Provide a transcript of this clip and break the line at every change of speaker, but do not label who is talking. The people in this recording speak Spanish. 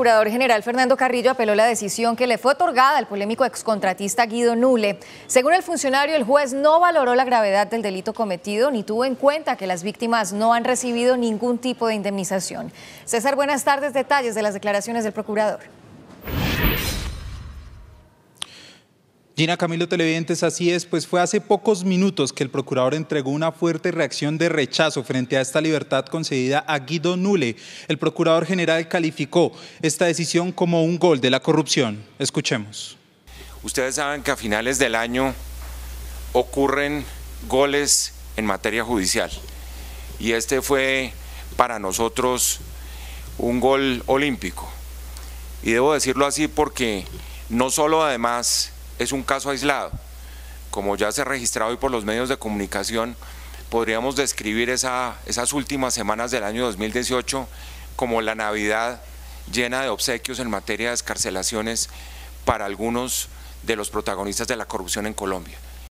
El procurador general Fernando Carrillo apeló la decisión que le fue otorgada al polémico excontratista Guido Nule. Según el funcionario, el juez no valoró la gravedad del delito cometido ni tuvo en cuenta que las víctimas no han recibido ningún tipo de indemnización. César, buenas tardes. Detalles de las declaraciones del procurador.
Gina Camilo Televidentes, así es, pues fue hace pocos minutos que el procurador entregó una fuerte reacción de rechazo frente a esta libertad concedida a Guido Nule. El procurador general calificó esta decisión como un gol de la corrupción. Escuchemos.
Ustedes saben que a finales del año ocurren goles en materia judicial y este fue para nosotros un gol olímpico. Y debo decirlo así porque no solo además es un caso aislado. Como ya se ha registrado hoy por los medios de comunicación, podríamos describir esas últimas semanas del año 2018 como la Navidad llena de obsequios en materia de escarcelaciones para algunos de los protagonistas de la corrupción en Colombia.